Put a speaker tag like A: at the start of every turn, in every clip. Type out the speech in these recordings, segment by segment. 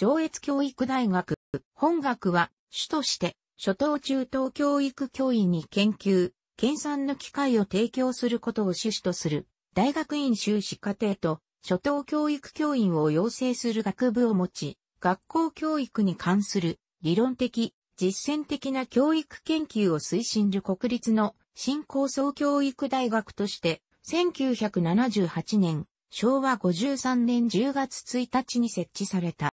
A: 上越教育大学、本学は、主として、初等中等教育教員に研究、研鑽の機会を提供することを主旨とする、大学院修士課程と、初等教育教員を養成する学部を持ち、学校教育に関する理論的、実践的な教育研究を推進る国立の新高層教育大学として、1978年、昭和53年10月1日に設置された。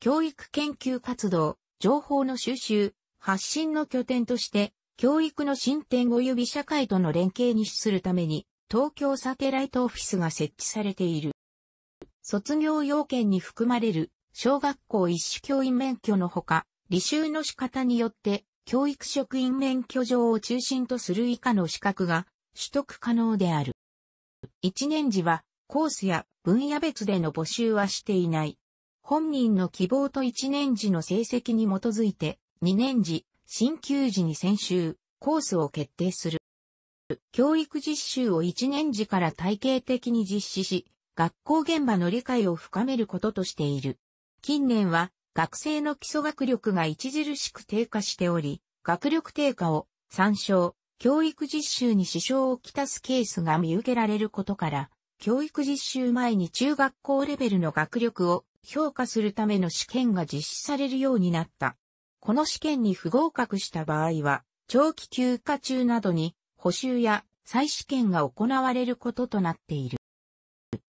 A: 教育研究活動、情報の収集、発信の拠点として、教育の進展及び社会との連携に資するために、東京サテライトオフィスが設置されている。卒業要件に含まれる小学校一種教員免許のほか、履修の仕方によって教育職員免許状を中心とする以下の資格が取得可能である。1年時はコースや分野別での募集はしていない。本人の希望と1年時の成績に基づいて、2年時、新級時に先週、コースを決定する。教育実習を1年時から体系的に実施し、学校現場の理解を深めることとしている。近年は、学生の基礎学力が著しく低下しており、学力低下を参照、教育実習に支障をきたすケースが見受けられることから、教育実習前に中学校レベルの学力を評価するための試験が実施されるようになった。この試験に不合格した場合は、長期休暇中などに補修や再試験が行われることとなっている。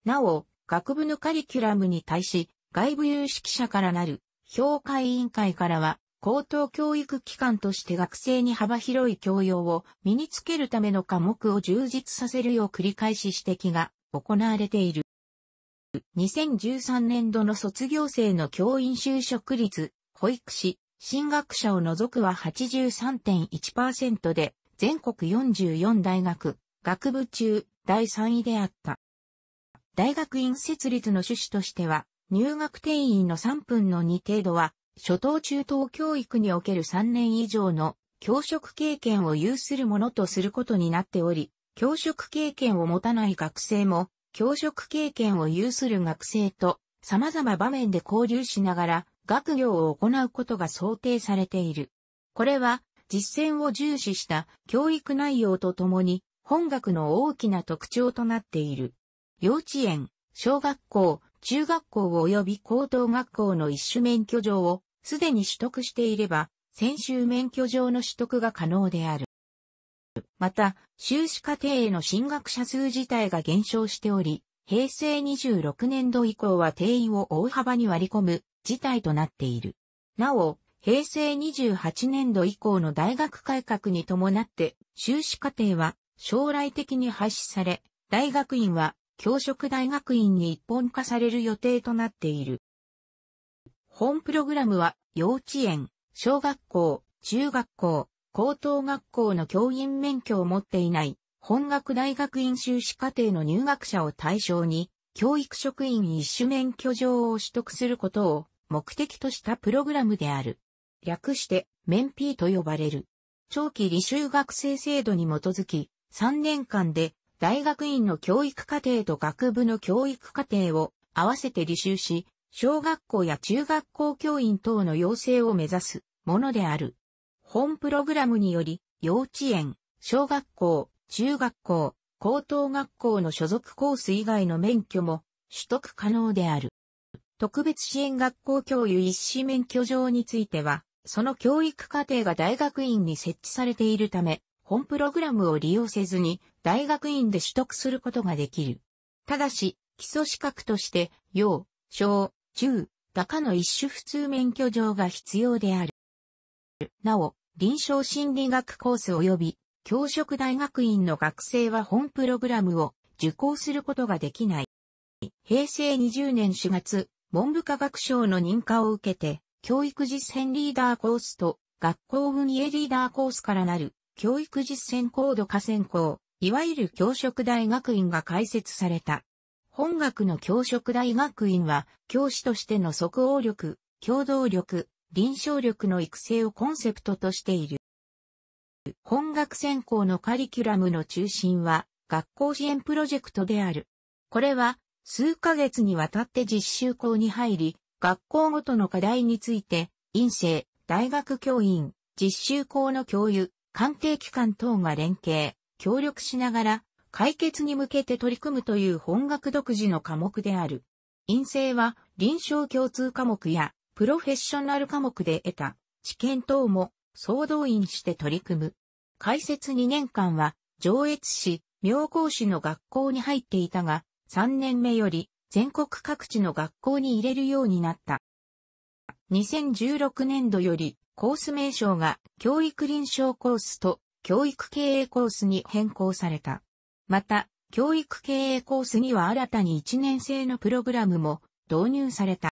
A: なお、学部のカリキュラムに対し、外部有識者からなる評価委員会からは、高等教育機関として学生に幅広い教養を身につけるための科目を充実させるよう繰り返し指摘が行われている。2013年度の卒業生の教員就職率、保育士、進学者を除くは83.1%で、全国44大学、学部中、第3位であった。大学院設立の趣旨としては、入学定員の3分の2程度は、初等中等教育における3年以上の教職経験を有するものとすることになっており、教職経験を持たない学生も教職経験を有する学生と様々場面で交流しながら学業を行うことが想定されている。これは実践を重視した教育内容とともに本学の大きな特徴となっている。幼稚園、小学校、中学校及び高等学校の一種免許状をすでに取得していれば、専修免許状の取得が可能である。また、修士課程への進学者数自体が減少しており、平成26年度以降は定員を大幅に割り込む事態となっている。なお、平成28年度以降の大学改革に伴って、修士課程は将来的に廃止され、大学院は教職大学院に一本化される予定となっている。本プログラムは幼稚園、小学校、中学校、高等学校の教員免許を持っていない、本学大学院修士課程の入学者を対象に、教育職員一種免許状を取得することを目的としたプログラムである。略して、免 P と呼ばれる。長期履修学生制度に基づき、3年間で大学院の教育課程と学部の教育課程を合わせて履修し、小学校や中学校教員等の養成を目指すものである。本プログラムにより、幼稚園、小学校、中学校、高等学校の所属コース以外の免許も取得可能である。特別支援学校教諭一試免許状については、その教育課程が大学院に設置されているため、本プログラムを利用せずに大学院で取得することができる。ただし、基礎資格として、要、小、中、高の一種普通免許状が必要である。なお、臨床心理学コース及び教職大学院の学生は本プログラムを受講することができない。平成20年4月、文部科学省の認可を受けて、教育実践リーダーコースと学校運営リーダーコースからなる教育実践高度化専攻、いわゆる教職大学院が開設された。本学の教職大学院は、教師としての即応力、協働力、臨床力の育成をコンセプトとしている。本学専攻のカリキュラムの中心は学校支援プロジェクトである。これは数ヶ月にわたって実習校に入り、学校ごとの課題について、院生、大学教員、実習校の教諭、関係機関等が連携、協力しながら解決に向けて取り組むという本学独自の科目である。院生は臨床共通科目やプロフェッショナル科目で得た知見等も総動員して取り組む。開設2年間は上越市、妙高市の学校に入っていたが、3年目より全国各地の学校に入れるようになった。2016年度よりコース名称が教育臨床コースと教育経営コースに変更された。また、教育経営コースには新たに1年生のプログラムも導入された。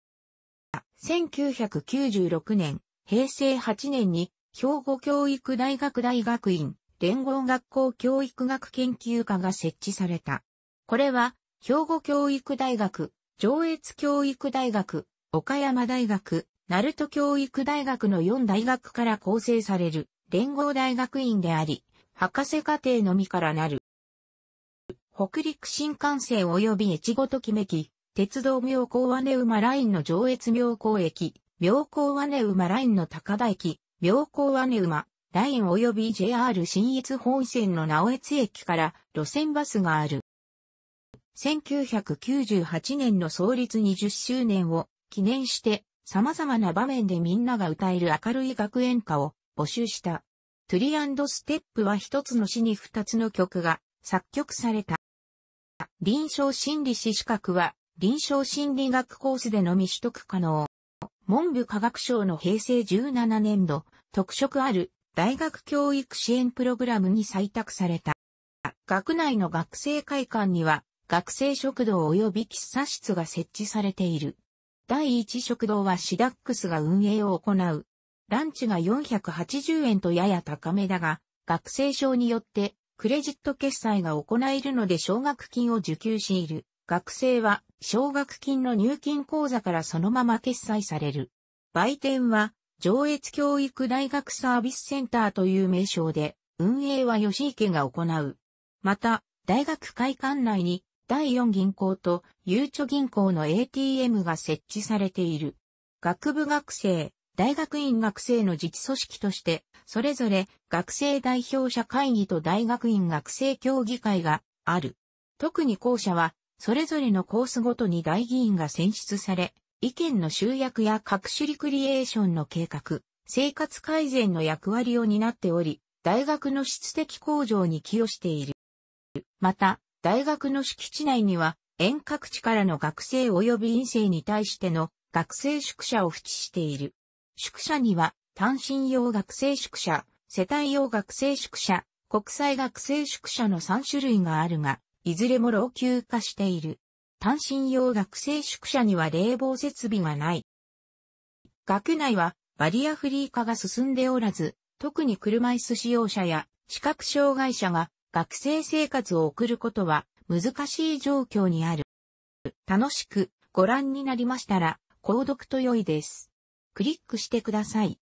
A: 1996年、平成8年に、兵庫教育大学大学院、連合学校教育学研究科が設置された。これは、兵庫教育大学、上越教育大学、岡山大学、鳴門教育大学の4大学から構成される連合大学院であり、博士課程のみからなる。北陸新幹線及び越後ときめき、鉄道妙高和根馬ラインの上越妙高駅、妙高和根馬ラインの高田駅、妙高和根馬、ライン及び JR 新越本線の直越駅から路線バスがある。1998年の創立20周年を記念して様々な場面でみんなが歌える明るい学園歌を募集した。トゥリアンドステップは一つの詩に二つの曲が作曲された。臨床心理士資格は臨床心理学コースでのみ取得可能。文部科学省の平成17年度、特色ある大学教育支援プログラムに採択された。学内の学生会館には、学生食堂及び喫茶室が設置されている。第1食堂はシダックスが運営を行う。ランチが480円とやや高めだが、学生証によってクレジット決済が行えるので奨学金を受給している。学生は奨学金の入金口座からそのまま決済される。売店は上越教育大学サービスセンターという名称で、運営は吉池が行う。また、大学会館内に第四銀行とゆうちょ銀行の ATM が設置されている。学部学生、大学院学生の自治組織として、それぞれ学生代表者会議と大学院学生協議会がある。特に校舎はそれぞれのコースごとに代議員が選出され、意見の集約や各種リクリエーションの計画、生活改善の役割を担っており、大学の質的向上に寄与している。また、大学の敷地内には、遠隔地からの学生及び院生に対しての学生宿舎を付置している。宿舎には、単身用学生宿舎、世帯用学生宿舎、国際学生宿舎の3種類があるが、いずれも老朽化している。単身用学生宿舎には冷房設備がない。学内はバリアフリー化が進んでおらず、特に車椅子使用者や視覚障害者が学生生活を送ることは難しい状況にある。楽しくご覧になりましたら、購読と良いです。クリックしてください。